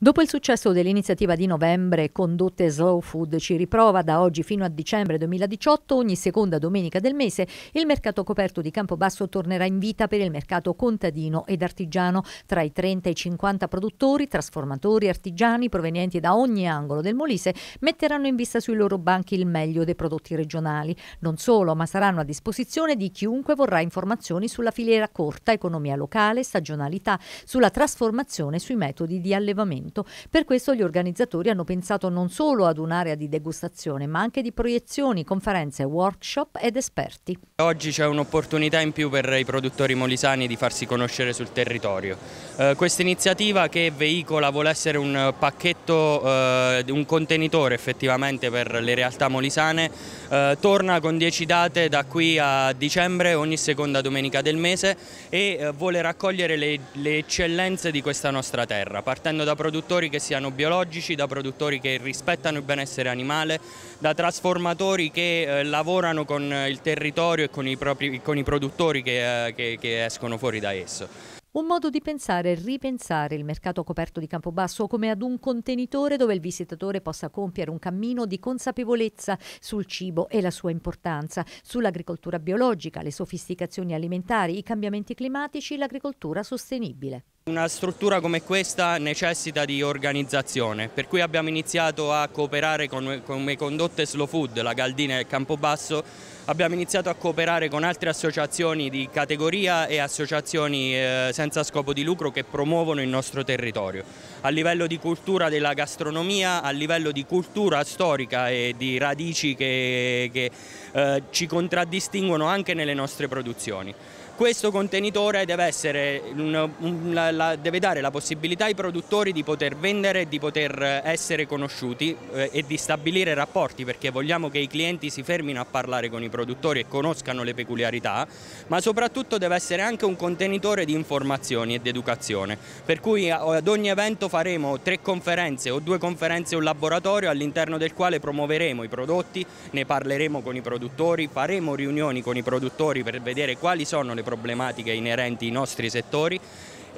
Dopo il successo dell'iniziativa di novembre condotte Slow Food ci riprova da oggi fino a dicembre 2018 ogni seconda domenica del mese il mercato coperto di Campobasso tornerà in vita per il mercato contadino ed artigiano tra i 30 e i 50 produttori, trasformatori, artigiani provenienti da ogni angolo del Molise metteranno in vista sui loro banchi il meglio dei prodotti regionali. Non solo, ma saranno a disposizione di chiunque vorrà informazioni sulla filiera corta, economia locale, stagionalità, sulla trasformazione sui metodi di allevamento appunto. Per questo gli organizzatori hanno pensato non solo ad un'area di degustazione, ma anche di proiezioni, conferenze, workshop ed esperti. Oggi c'è un'opportunità in più per i produttori molisani di farsi conoscere sul territorio. Eh, questa iniziativa che veicola vuole essere un pacchetto, eh, un contenitore effettivamente per le realtà molisane, eh, torna con 10 date da qui a dicembre ogni seconda domenica del mese e eh, vuole raccogliere le, le eccellenze di questa nostra terra, partendo da produttori produttori che siano biologici, da produttori che rispettano il benessere animale, da trasformatori che eh, lavorano con eh, il territorio e con i, propri, con i produttori che, eh, che, che escono fuori da esso. Un modo di pensare e ripensare il mercato coperto di Campobasso come ad un contenitore dove il visitatore possa compiere un cammino di consapevolezza sul cibo e la sua importanza, sull'agricoltura biologica, le sofisticazioni alimentari, i cambiamenti climatici, l'agricoltura sostenibile. Una struttura come questa necessita di organizzazione, per cui abbiamo iniziato a cooperare con, con condotte Slow Food, la Galdina e il Campobasso, abbiamo iniziato a cooperare con altre associazioni di categoria e associazioni eh, senza scopo di lucro che promuovono il nostro territorio. A livello di cultura della gastronomia, a livello di cultura storica e di radici che, che eh, ci contraddistinguono anche nelle nostre produzioni. Questo contenitore deve, un, deve, dare la possibilità ai produttori di poter vendere, di poter essere conosciuti eh, e di stabilire rapporti perché vogliamo che i clienti si fermino a parlare con i produttori produttori e conoscano le peculiarità, ma soprattutto deve essere anche un contenitore di informazioni ed educazione, per cui eh, ad ogni evento faremo tre conferenze o due conferenze e un laboratorio all'interno del quale promuoveremo i prodotti, ne parleremo con i produttori, faremo riunioni con i produttori per vedere quali sono le problematiche inerenti ai nostri settori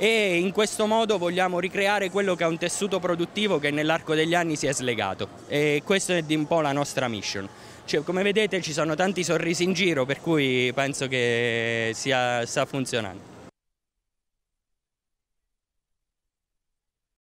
e in questo modo vogliamo ricreare quello che è un tessuto produttivo che nell'arco degli anni si è slegato e questa è un po' la nostra mission. Cioè, come vedete ci sono tanti sorrisi in giro per cui penso che sia, sta funzionando.